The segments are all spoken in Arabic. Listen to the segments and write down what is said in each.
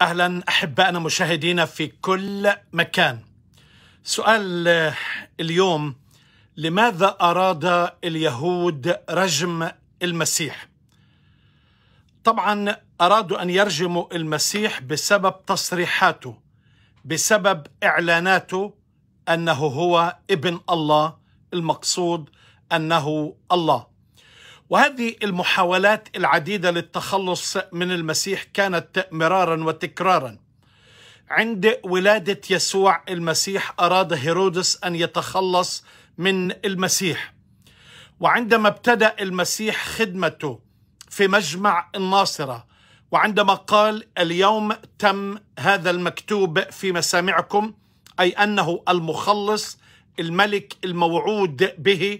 اهلا احبائنا مشاهدينا في كل مكان. سؤال آه، اليوم لماذا اراد اليهود رجم المسيح؟ طبعا ارادوا ان يرجموا المسيح بسبب تصريحاته بسبب اعلاناته انه هو ابن الله المقصود انه الله. وهذه المحاولات العديدة للتخلص من المسيح كانت مرارا وتكرارا عند ولادة يسوع المسيح أراد هيرودس أن يتخلص من المسيح وعندما ابتدأ المسيح خدمته في مجمع الناصرة وعندما قال اليوم تم هذا المكتوب في مسامعكم أي أنه المخلص الملك الموعود به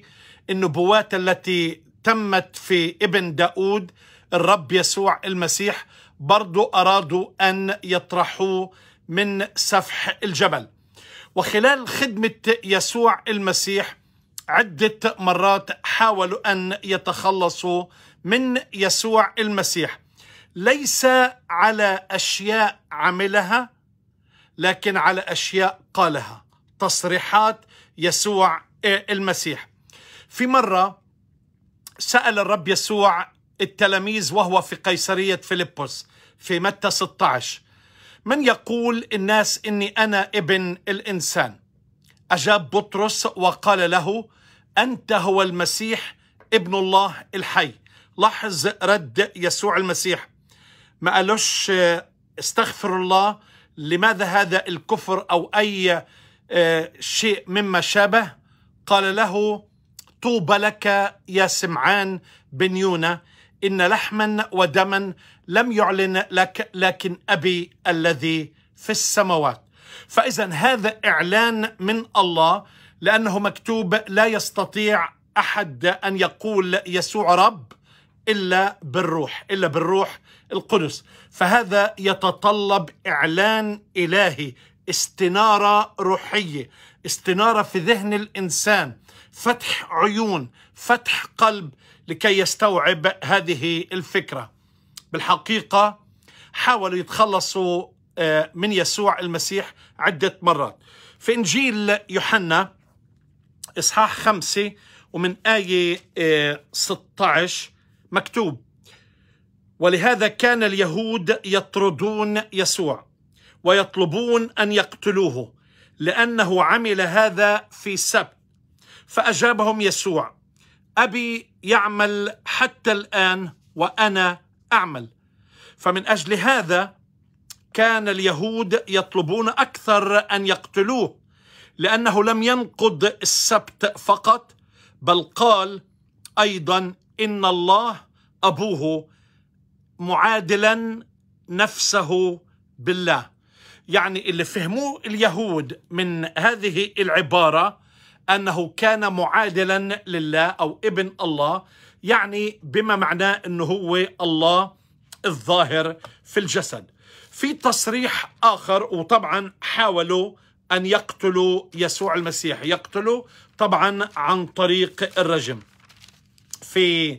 النبوات التي تمت في ابن داود الرب يسوع المسيح برضو أرادوا أن يطرحوه من سفح الجبل وخلال خدمة يسوع المسيح عدة مرات حاولوا أن يتخلصوا من يسوع المسيح ليس على أشياء عملها لكن على أشياء قالها تصريحات يسوع المسيح في مرة سأل الرب يسوع التلاميذ وهو في قيصرية فيلبس في متى 16 من يقول الناس إني أنا ابن الإنسان أجاب بطرس وقال له أنت هو المسيح ابن الله الحي لاحظ رد يسوع المسيح ما قالوش استغفر الله لماذا هذا الكفر أو أي آه، شيء مما شابه قال له طوبى لك يا سمعان بن يونا إن لحما ودما لم يعلن لك لكن أبي الذي في السماوات فإذا هذا إعلان من الله لأنه مكتوب لا يستطيع أحد أن يقول يسوع رب إلا بالروح إلا بالروح القدس فهذا يتطلب إعلان إلهي استنارة روحية استنارة في ذهن الإنسان فتح عيون فتح قلب لكي يستوعب هذه الفكره بالحقيقه حاولوا يتخلصوا آه، من يسوع المسيح عده مرات في انجيل يوحنا اصحاح خمسه ومن ايه 16 آه، مكتوب ولهذا كان اليهود يطردون يسوع ويطلبون ان يقتلوه لانه عمل هذا في سبت فأجابهم يسوع أبي يعمل حتى الآن وأنا أعمل فمن أجل هذا كان اليهود يطلبون أكثر أن يقتلوه لأنه لم ينقض السبت فقط بل قال أيضا إن الله أبوه معادلا نفسه بالله يعني اللي فهموه اليهود من هذه العباره أنه كان معادلا لله أو ابن الله يعني بما معناه أنه هو الله الظاهر في الجسد في تصريح آخر وطبعا حاولوا أن يقتلوا يسوع المسيح يقتلوا طبعا عن طريق الرجم في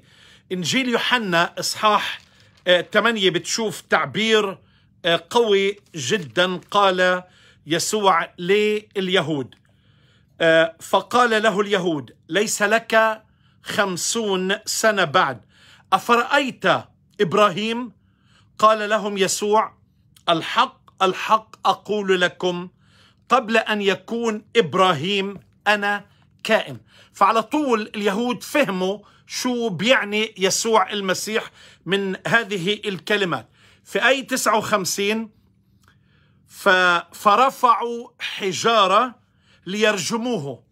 إنجيل يوحنا إصحاح 8 آه، بتشوف تعبير آه، قوي جدا قال يسوع لليهود آه، فقال له اليهود ليس لك خمسون سنة بعد أفرأيت إبراهيم قال لهم يسوع الحق الحق أقول لكم قبل أن يكون إبراهيم أنا كائن فعلى طول اليهود فهموا شو بيعني يسوع المسيح من هذه الكلمات في أي 59 فرفعوا حجارة ليرجموه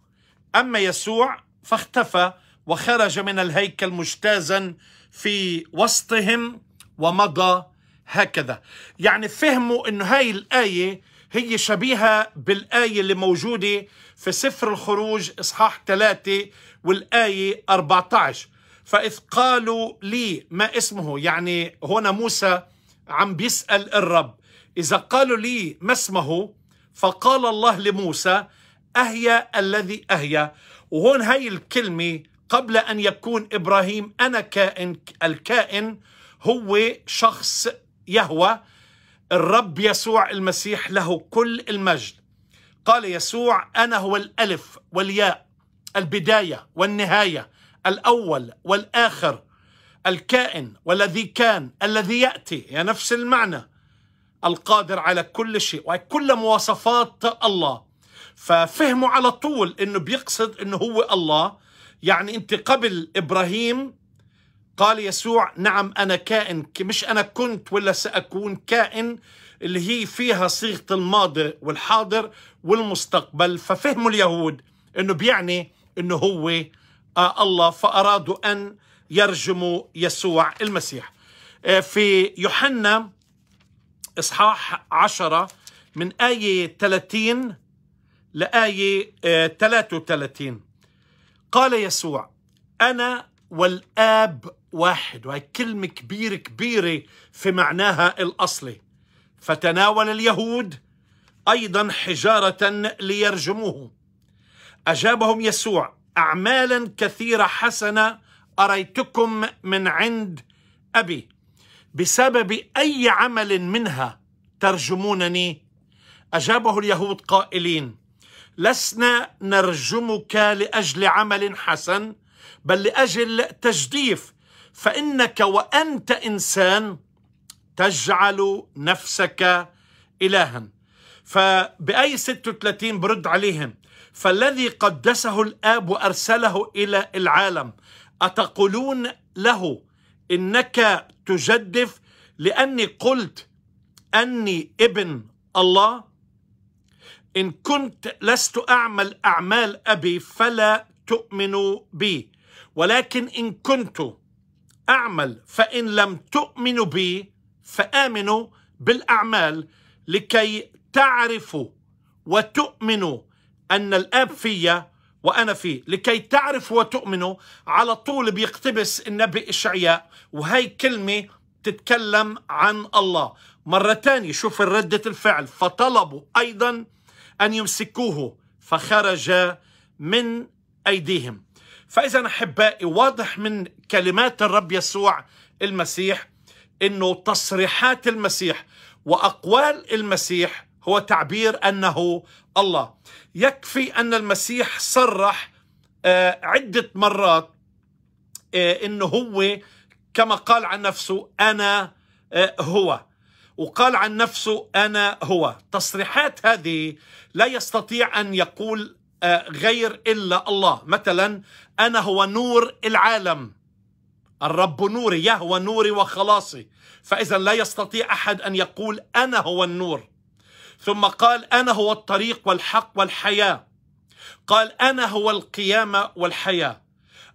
أما يسوع فاختفى وخرج من الهيكل مجتازا في وسطهم ومضى هكذا يعني فهموا أن هاي الآية هي شبيهة بالآية اللي موجودة في سفر الخروج إصحاح 3 والآية 14 فإذ قالوا لي ما اسمه يعني هنا موسى عم بيسأل الرب إذا قالوا لي ما اسمه فقال الله لموسى أهيا الذي أهيا وهون هاي الكلمة قبل أن يكون إبراهيم أنا كائن الكائن هو شخص يهوى الرب يسوع المسيح له كل المجد قال يسوع أنا هو الألف والياء البداية والنهاية الأول والآخر الكائن والذي كان الذي يأتي هي نفس المعنى القادر على كل شيء وكل مواصفات الله ففهموا على طول انه بيقصد انه هو الله يعني انت قبل ابراهيم قال يسوع نعم انا كائن مش انا كنت ولا ساكون كائن اللي هي فيها صيغه الماضي والحاضر والمستقبل ففهموا اليهود انه بيعني انه هو آه الله فارادوا ان يرجموا يسوع المسيح آه في يوحنا اصحاح عشرة من ايه 30 لآية 33 آه، قال يسوع أنا والآب واحد وهي كلمة كبيرة كبيرة في معناها الأصلي فتناول اليهود أيضا حجارة ليرجموه أجابهم يسوع أعمالا كثيرة حسنة أريتكم من عند أبي بسبب أي عمل منها ترجمونني أجابه اليهود قائلين لسنا نرجمك لاجل عمل حسن بل لاجل تجديف فانك وانت انسان تجعل نفسك الها فباي 36 برد عليهم فالذي قدسه الاب وارسله الى العالم اتقولون له انك تجدف لاني قلت اني ابن الله إن كنت لست أعمل أعمال أبي فلا تؤمنوا بي ولكن إن كنت أعمل فإن لم تؤمنوا بي فآمنوا بالأعمال لكي تعرفوا وتؤمنوا أن الآب في وأنا فيه لكي تعرفوا وتؤمنوا على طول بيقتبس النبي إشعياء وهي كلمة تتكلم عن الله مرة تانية شوف ردة الفعل فطلبوا أيضا أن يمسكوه فخرج من أيديهم فإذا أحبائي واضح من كلمات الرب يسوع المسيح أنه تصريحات المسيح وأقوال المسيح هو تعبير أنه الله يكفي أن المسيح صرح آه، عدة مرات آه، أنه هو كما قال عن نفسه أنا آه، هو وقال عن نفسه أنا هو تصريحات هذه لا يستطيع أن يقول آه، غير إلا الله مثلا أنا هو نور العالم الرب نوري يهوى نوري وخلاصي فإذا لا يستطيع أحد أن يقول أنا هو النور ثم قال أنا هو الطريق والحق والحياة قال أنا هو القيامة والحياة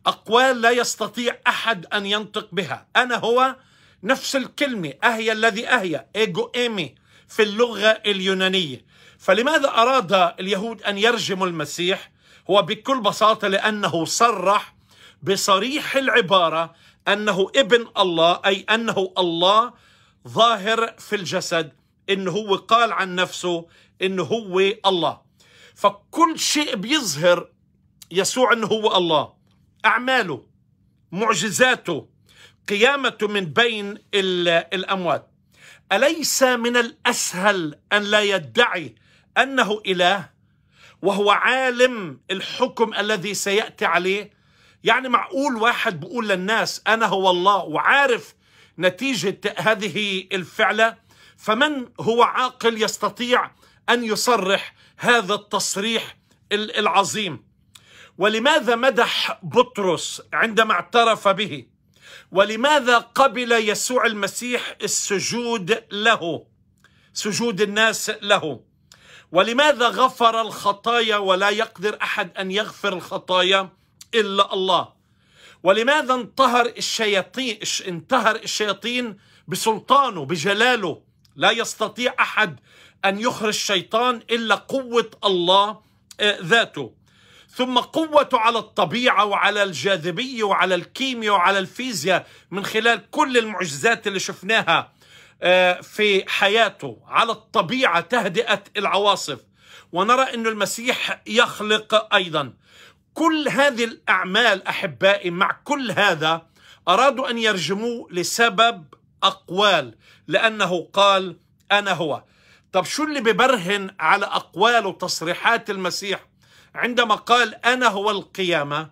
أقوال لا يستطيع أحد أن ينطق بها أنا هو نفس الكلمة أهيا الذي أهيا إيجو إيمي في اللغة اليونانية فلماذا أراد اليهود أن يرجموا المسيح هو بكل بساطة لأنه صرح بصريح العبارة أنه ابن الله أي أنه الله ظاهر في الجسد إنه هو قال عن نفسه إنه هو الله فكل شيء بيظهر يسوع أنه هو الله أعماله معجزاته قيامة من بين الأموات أليس من الأسهل أن لا يدعي أنه إله وهو عالم الحكم الذي سيأتي عليه يعني معقول واحد بيقول للناس أنا هو الله وعارف نتيجة هذه الفعلة فمن هو عاقل يستطيع أن يصرح هذا التصريح العظيم ولماذا مدح بطرس عندما اعترف به ولماذا قبل يسوع المسيح السجود له سجود الناس له ولماذا غفر الخطايا ولا يقدر احد ان يغفر الخطايا الا الله ولماذا انتهر الشياطين انتهر الشياطين بسلطانه بجلاله لا يستطيع احد ان يخرج الشيطان الا قوه الله آه، ذاته ثم قوته على الطبيعة وعلى الجاذبية وعلى الكيمياء وعلى الفيزياء من خلال كل المعجزات اللي شفناها آه، في حياته على الطبيعة تهدئة العواصف ونرى أن المسيح يخلق أيضا كل هذه الأعمال أحبائي مع كل هذا أرادوا أن يرجموا لسبب أقوال لأنه قال أنا هو طب شو اللي ببرهن على أقوال وتصريحات المسيح عندما قال انا هو القيامه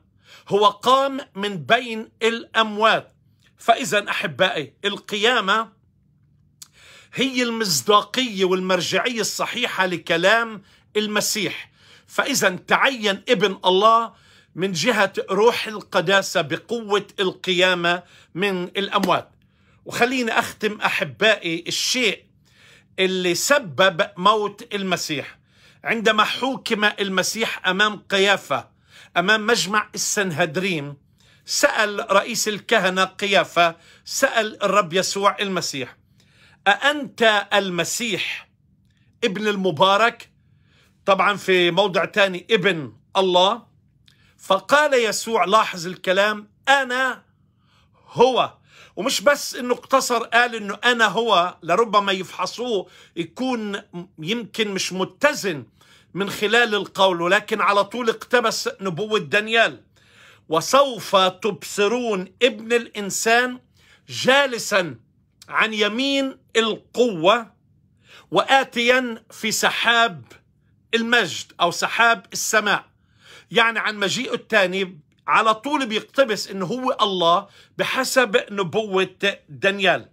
هو قام من بين الاموات فاذا احبائي القيامه هي المصداقيه والمرجعيه الصحيحه لكلام المسيح فاذا تعين ابن الله من جهه روح القداسه بقوه القيامه من الاموات وخليني اختم احبائي الشيء اللي سبب موت المسيح عندما حوكم المسيح امام قيافه امام مجمع السنهدريم سال رئيس الكهنه قيافه سال الرب يسوع المسيح أأنت المسيح ابن المبارك طبعا في موضع ثاني ابن الله فقال يسوع لاحظ الكلام أنا هو ومش بس انه اقتصر قال انه انا هو لربما يفحصوه يكون يمكن مش متزن من خلال القول ولكن على طول اقتبس نبوة دانيال وسوف تبصرون ابن الإنسان جالسا عن يمين القوة وآتيا في سحاب المجد أو سحاب السماء يعني عن مجيئه الثاني على طول بيقتبس انه هو الله بحسب نبوه دانيال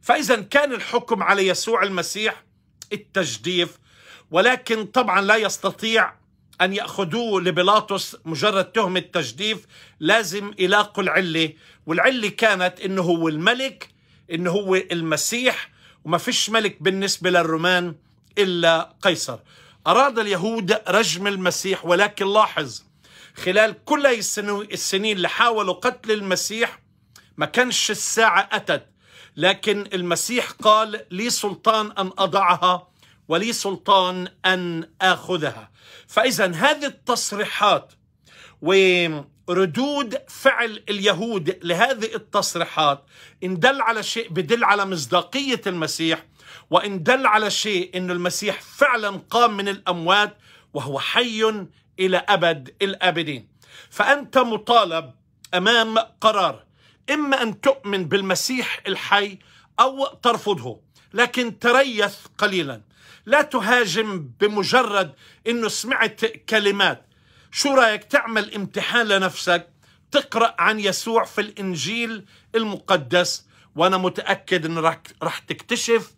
فاذا كان الحكم على يسوع المسيح التجديف ولكن طبعا لا يستطيع أن يأخذوه لبيلاطس مجرد تهمة تجديف لازم يلاقوا العلة والعلة كانت أنه هو الملك أنه هو المسيح وما فيش ملك بالنسبة للرومان إلا قيصر أراد اليهود رجم المسيح ولكن لاحظ خلال كل السنين اللي حاولوا قتل المسيح ما كانش الساعة أتت لكن المسيح قال لي سلطان أن أضعها ولي سلطان ان اخذها فاذا هذه التصريحات وردود فعل اليهود لهذه التصريحات ان دل على شيء بدل على مصداقيه المسيح وان دل على شيء ان المسيح فعلا قام من الاموات وهو حي الى ابد الابدين فانت مطالب امام قرار اما ان تؤمن بالمسيح الحي او ترفضه لكن تريث قليلا لا تهاجم بمجرد انه سمعت كلمات شو رايك تعمل امتحان لنفسك تقرا عن يسوع في الانجيل المقدس وانا متاكد ان راح تكتشف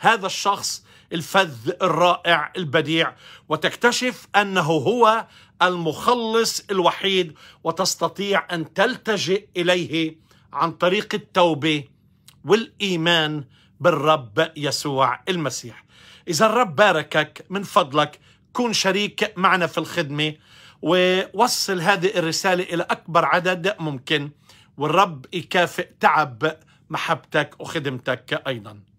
هذا الشخص الفذ الرائع البديع وتكتشف انه هو المخلص الوحيد وتستطيع ان تلتجئ اليه عن طريق التوبه والايمان بالرب يسوع المسيح إذا الرب باركك من فضلك كن شريك معنا في الخدمة ووصل هذه الرسالة إلى أكبر عدد ممكن والرب يكافئ تعب محبتك وخدمتك أيضاً